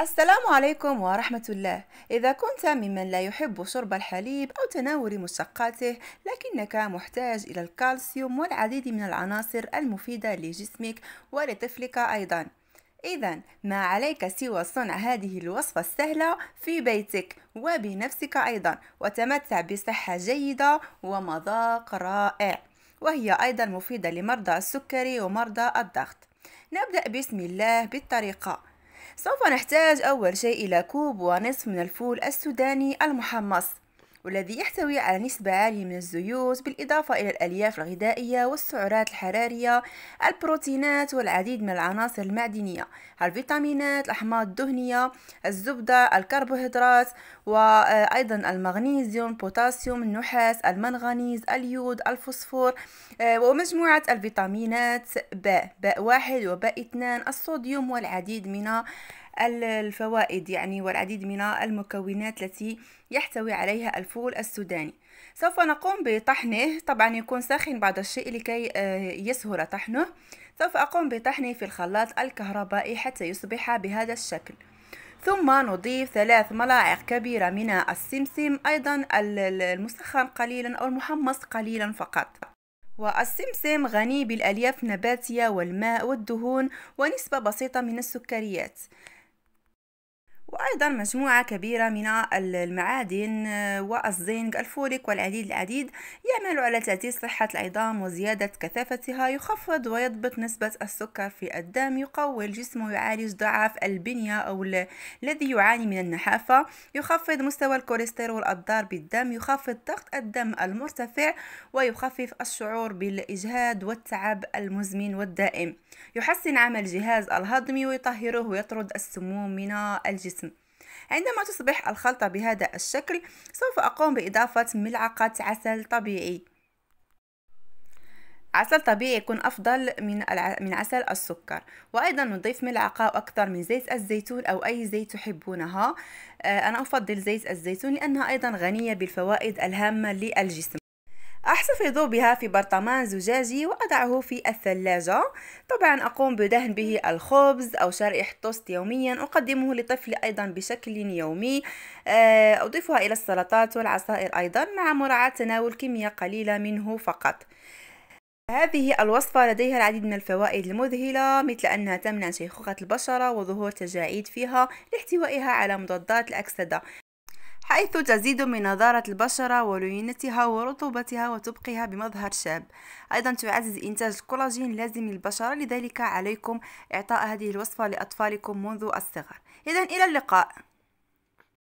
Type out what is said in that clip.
السلام عليكم ورحمة الله إذا كنت ممن لا يحب شرب الحليب أو تناول مشقاته لكنك محتاج إلى الكالسيوم والعديد من العناصر المفيدة لجسمك ولطفلك أيضا إذا ما عليك سوى صنع هذه الوصفة السهلة في بيتك وبنفسك أيضا وتمتع بصحة جيدة ومذاق رائع وهي أيضا مفيدة لمرضى السكري ومرضى الضغط نبدأ بسم الله بالطريقة سوف نحتاج أول شيء إلى كوب ونصف من الفول السوداني المحمص والذي يحتوي على نسبة عالية من الزيوت بالإضافة إلى الألياف الغذائية والسعرات الحرارية البروتينات والعديد من العناصر المعدنية الفيتامينات الأحماض الدهنية الزبدة الكربوهيدرات وأيضا المغنيسيوم بوتاسيوم النحاس المنغنيز اليود الفوسفور آه، ومجموعة الفيتامينات باء باء واحد وباء اثنان الصوديوم والعديد من الفوائد يعني والعديد من المكونات التي يحتوي عليها الفول السوداني سوف نقوم بطحنه طبعا يكون ساخن بعض الشيء لكي آه، يسهل طحنه سوف أقوم بطحنه في الخلاط الكهربائي حتى يصبح بهذا الشكل ثم نضيف ثلاث ملاعق كبيرة من السمسم أيضا المسخن قليلا أو المحمص قليلا فقط والسمسم غني بالألياف النباتية والماء والدهون ونسبة بسيطة من السكريات وأيضا مجموعة كبيرة من المعادن آه، والزنك الفوليك والعديد العديد يعمل على تعزيز صحة العظام وزيادة كثافتها يخفض ويضبط نسبة السكر في الدم يقوي الجسم ويعالج ضعف البنية أو الذي يعاني من النحافة يخفض مستوى الكوليسترول الضار بالدم يخفض ضغط الدم المرتفع ويخفف الشعور بالإجهاد والتعب المزمن والدائم يحسن عمل الجهاز الهضمي ويطهره ويطرد السموم من الجسم عندما تصبح الخلطة بهذا الشكل سوف أقوم بإضافة ملعقة عسل طبيعي عسل طبيعي يكون أفضل من من عسل السكر وأيضا نضيف ملعقة أكثر من زيت الزيتون أو أي زيت تحبونها آه، أنا أفضل زيت الزيتون لأنها أيضا غنية بالفوائد الهامة للجسم أحتفظ بها في برطمان زجاجي وأضعه في الثلاجة طبعا أقوم بدهن به الخبز أو شرائح توست يوميا أقدمه لطفلي أيضا بشكل يومي آه، أضيفها إلى السلطات والعصائر أيضا مع مراعاة تناول كمية قليلة منه فقط هذه الوصفة لديها العديد من الفوائد المذهلة مثل أنها تمنع شيخوخة البشرة وظهور تجاعيد فيها لاحتوائها على مضادات الأكسدة حيث تزيد من نضارة البشرة ولينتها ورطوبتها وتبقيها بمظهر شاب أيضا تعزز إنتاج الكولاجين لازم للبشرة لذلك عليكم إعطاء هذه الوصفة لأطفالكم منذ الصغر إذا إلى اللقاء